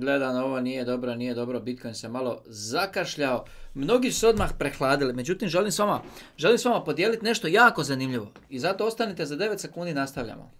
gledano ovo nije dobro, nije dobro, Bitcoin se malo zakašljao. Mnogi su se odmah prehladili, međutim želim s vama, podijeliti nešto jako zanimljivo. I zato ostanite za 9 sekundi nastavljamo.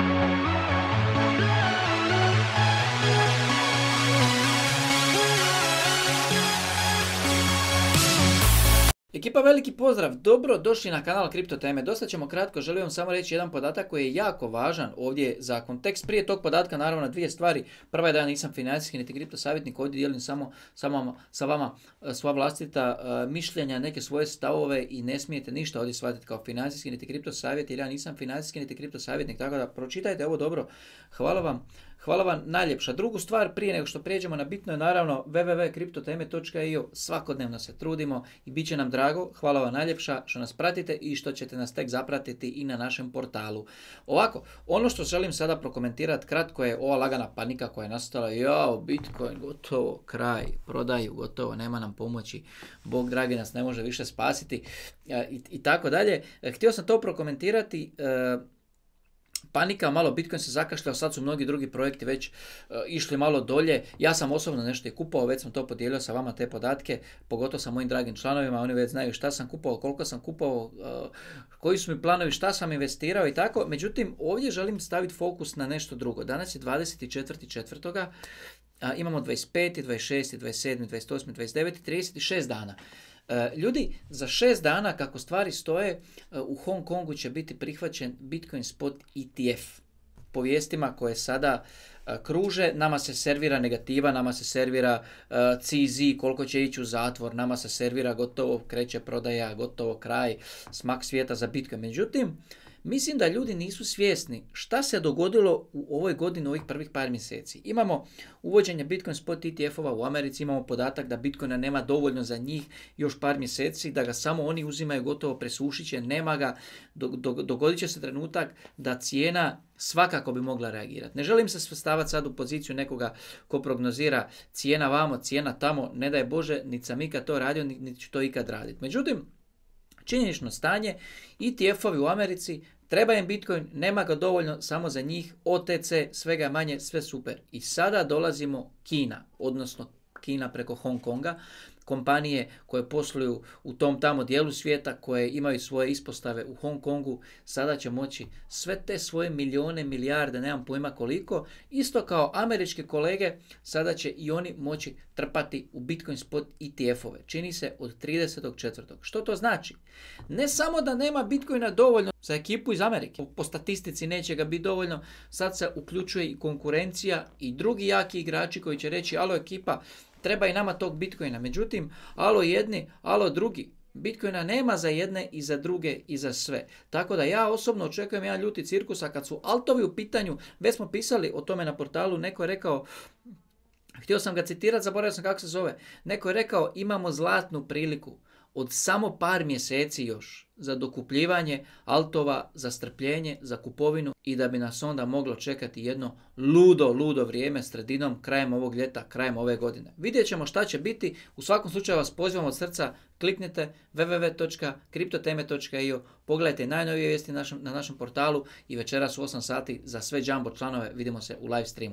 Ekipa veliki pozdrav, dobro došli na kanal Kripto Teme. Dosta ćemo kratko, želim vam samo reći jedan podatak koji je jako važan ovdje za kontekst. Prije tog podatka naravno dvije stvari. Prva je da ja nisam financijski niti kripto savjetnik, ovdje dijelim samo, samo sa vama e, sva vlastita e, mišljenja, neke svoje stavove i ne smijete ništa ovdje shvatiti kao financijski niti kripto savjet jer ja nisam financijski niti kripto savjetnik, tako da pročitajte ovo dobro. Hvala vam. Hvala vam najljepša. Drugu stvar, prije nego što prijeđemo na bitno je naravno www.kriptoteme.io. Svakodnevno se trudimo i bit će nam drago. Hvala vam najljepša što nas pratite i što ćete nas tek zapratiti i na našem portalu. Ovako, ono što želim sada prokomentirati kratko je ova lagana panika koja je nastala. Jao, Bitcoin, gotovo, kraj, prodaju, gotovo, nema nam pomoći. Bog dragi nas ne može više spasiti e, i, tako dalje. E, htio sam to prokomentirati. E, panika, malo Bitcoin se zakašljao, sad su mnogi drugi projekti već e, išli malo dolje. Ja sam osobno nešto i kupao, već sam to podijelio sa vama te podatke, pogotovo sa mojim dragim članovima, oni već znaju šta sam kupao, koliko sam kupao, e, koji su mi planovi, šta sam investirao i tako. Međutim, ovdje želim staviti fokus na nešto drugo. Danas je 24.4. imamo 25, 26, 27, 28, 29, 36 dana. E, ljudi, za šest dana kako stvari stoje, e, u Hong Kongu će biti prihvaćen Bitcoin spot ETF. Po koje sada e, kruže, nama se servira negativa, nama se servira CZ, koliko će ići u zatvor, nama se servira gotovo kreće prodaja, gotovo kraj, smak svijeta za Bitcoin. Međutim, Mislim da ljudi nisu svjesni šta se dogodilo u ovoj godini ovih prvih par mjeseci. Imamo uvođenje Bitcoin spot ETF-ova u Americi, imamo podatak da Bitcoina nema dovoljno za njih još par mjeseci, da ga samo oni uzimaju gotovo presušit će, nema ga, dogodit će se trenutak da cijena svakako bi mogla reagirati. Ne želim se svrstavati sad u poziciju nekoga ko prognozira cijena vamo, cijena tamo, ne daj Bože, niti sam ikad to radio, niti ću to ikad raditi. Međutim, činjenično stanje, ETF-ovi u Americi, treba im Bitcoin, nema ga dovoljno samo za njih, OTC, svega manje, sve super. I sada dolazimo Kina, odnosno Kina preko Hong Konga, kompanije koje posluju u tom tamo dijelu svijeta, koje imaju svoje ispostave u Hong Kongu, sada će moći sve te svoje milijone, milijarde, nemam pojma koliko, isto kao američke kolege, sada će i oni moći trpati u Bitcoin spot ETF-ove. Čini se od 30.4. Što to znači? Ne samo da nema Bitcoina dovoljno za ekipu iz Amerike, po statistici neće ga biti dovoljno, sad se uključuje i konkurencija i drugi jaki igrači koji će reći, alo ekipa, Treba i nama tog Bitcoina. Međutim, alo jedni, alo drugi. Bitcoina nema za jedne i za druge i za sve. Tako da ja osobno očekujem jedan ljuti cirkusa kad su altovi u pitanju. Već smo pisali o tome na portalu. Neko je rekao, htio sam ga citirati, zaboravio sam kako se zove. Neko je rekao imamo zlatnu priliku od samo par mjeseci još za dokupljivanje altova, za strpljenje, za kupovinu i da bi nas onda moglo čekati jedno ludo, ludo vrijeme sredinom, krajem ovog ljeta, krajem ove godine. Vidjet ćemo šta će biti, u svakom slučaju vas pozivam od srca, kliknite www.kriptoteme.io, pogledajte najnovije vijesti na našem, na našem portalu i večeras u 8 sati za sve Jumbo članove vidimo se u live streamu.